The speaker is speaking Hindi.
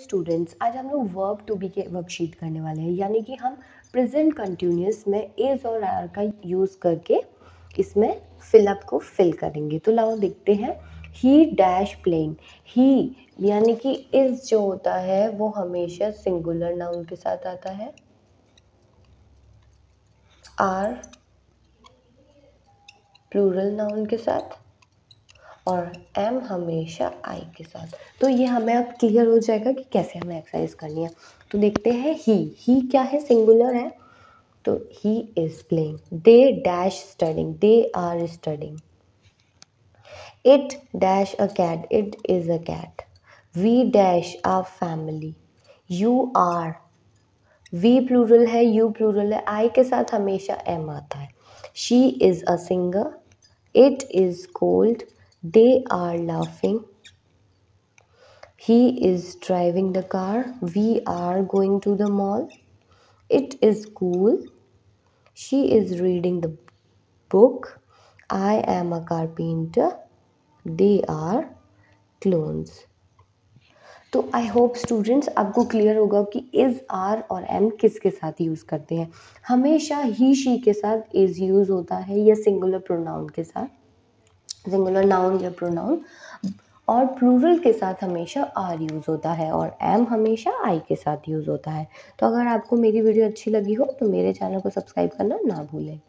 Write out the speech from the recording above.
स्टूडेंट्स आज हम लोग वर्ब टू बी के वर्कशीट करने वाले हैं यानी कि हम प्रेजेंट कंटिन्यूस में एज और आर का यूज़ करके इसमें फिलअप को फिल करेंगे तो लाओ देखते हैं ही डैश प्लेन ही यानी कि इज जो होता है वो हमेशा सिंगुलर नाउन के साथ आता है आर प्लूरल नाउन के साथ और एम हमेशा आई के साथ तो ये हमें अब क्लियर हो जाएगा कि कैसे हमें एक्सरसाइज करनी है तो देखते हैं ही ही क्या है सिंगुलर है तो he is playing they dash studying they are studying it dash a cat it is a cat we dash are family you are we plural है यू प्लूरल है I के साथ हमेशा m आता है she is a singer it is cold They are laughing. He is driving the car. We are going to the mall. It is cool. She is reading the book. I am a carpenter. They are clones. तो आई होप स्टूडेंट्स आपको क्लियर होगा कि इज़ आर और एम किसके साथ यूज़ करते हैं हमेशा ही शी के साथ इज़ यूज़ होता है या सिंगुलर प्रोनाउन के साथ सिंगुलर नाउन या प्रोनाउन और प्लूरल के साथ हमेशा आर यूज़ होता है और एम हमेशा आई के साथ यूज़ होता है तो अगर आपको मेरी वीडियो अच्छी लगी हो तो मेरे चैनल को सब्सक्राइब करना ना भूलें